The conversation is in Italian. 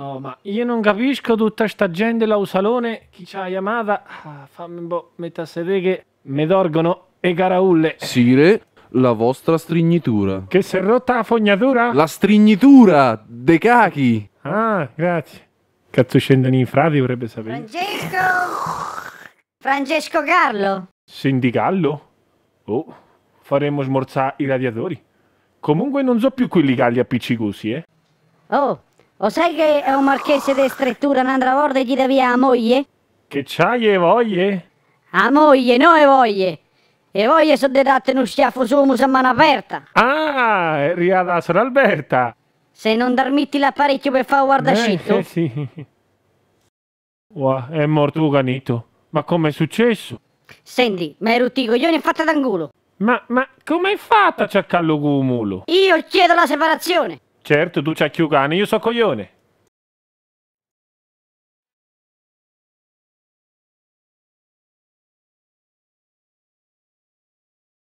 Oh, ma io non capisco tutta sta gente là l'ausalone, chi c'ha Yamada, ah, fammi un po' mettere a sedere che mi dorgono e caraulle. Sire, la vostra strignitura. Che si è rotta la fognatura? La strignitura, de cachi. Ah, grazie. Cazzo scendono i frati, vorrebbe sapere. Francesco! Francesco Carlo! Sindicallo? Oh, faremo smorzare i radiatori. Comunque non so più quelli galli appiccicosi, eh. Oh, o sai che è un marchese di strettura, un'altra volta gli dà via la moglie? Che c'hai e voglie? A moglie, no e voglie. E voglie sono de date uno schiaffo su muso a mano aperta. Ah, eri alla sora Alberta. Se non dormitti l'apparecchio per fare guardascito. Eh, eh sì. Uah, è morto Uganito. Ma com'è successo? Senti, ma ero ti coglione e fatta d'angulo. Ma, ma com'hai fatta a cercarlo con un mulo? Io chiedo la separazione. Certo, tu c'hai Chiugane, io so coglione.